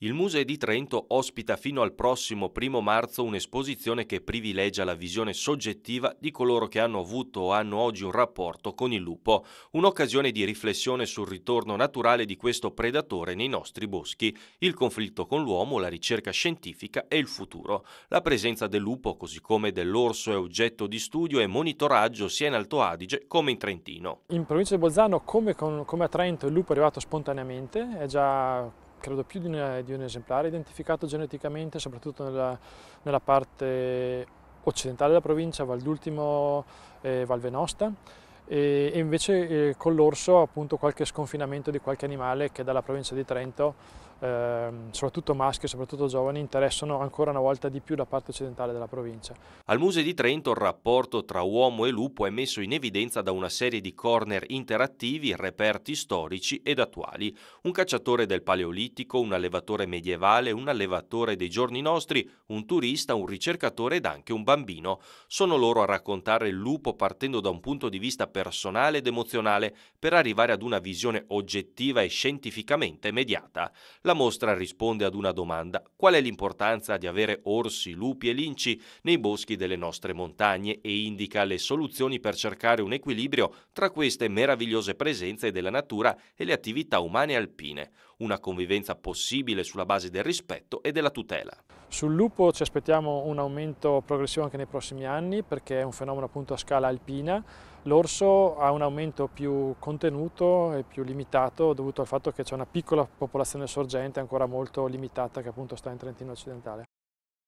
Il Museo di Trento ospita fino al prossimo 1 marzo un'esposizione che privilegia la visione soggettiva di coloro che hanno avuto o hanno oggi un rapporto con il lupo, un'occasione di riflessione sul ritorno naturale di questo predatore nei nostri boschi, il conflitto con l'uomo, la ricerca scientifica e il futuro. La presenza del lupo, così come dell'orso, è oggetto di studio e monitoraggio sia in Alto Adige come in Trentino. In provincia di Bolzano, come, come a Trento, il lupo è arrivato spontaneamente, è già credo più di, una, di un esemplare identificato geneticamente, soprattutto nella, nella parte occidentale della provincia, Val d'Ultimo e eh, Val Venosta, e, e invece eh, con l'orso appunto qualche sconfinamento di qualche animale che dalla provincia di Trento ehm, soprattutto maschi e soprattutto giovani, interessano ancora una volta di più la parte occidentale della provincia. Al Museo di Trento il rapporto tra uomo e lupo è messo in evidenza da una serie di corner interattivi, reperti storici ed attuali. Un cacciatore del Paleolitico, un allevatore medievale, un allevatore dei giorni nostri, un turista, un ricercatore ed anche un bambino. Sono loro a raccontare il lupo partendo da un punto di vista personale ed emozionale per arrivare ad una visione oggettiva e scientificamente mediata. La mostra risponde ad una domanda: qual è l'importanza di avere orsi, lupi e linci nei boschi delle nostre montagne e indica le soluzioni per cercare un equilibrio tra queste meravigliose presenze della natura e le attività umane alpine, una convivenza possibile sulla base del rispetto e della tutela. Sul lupo ci aspettiamo un aumento progressivo anche nei prossimi anni perché è un fenomeno appunto a scala alpina. L'orso ha un aumento più contenuto e più limitato dovuto al fatto che c'è una piccola popolazione sorgente ancora molto limitata che appunto sta in Trentino occidentale.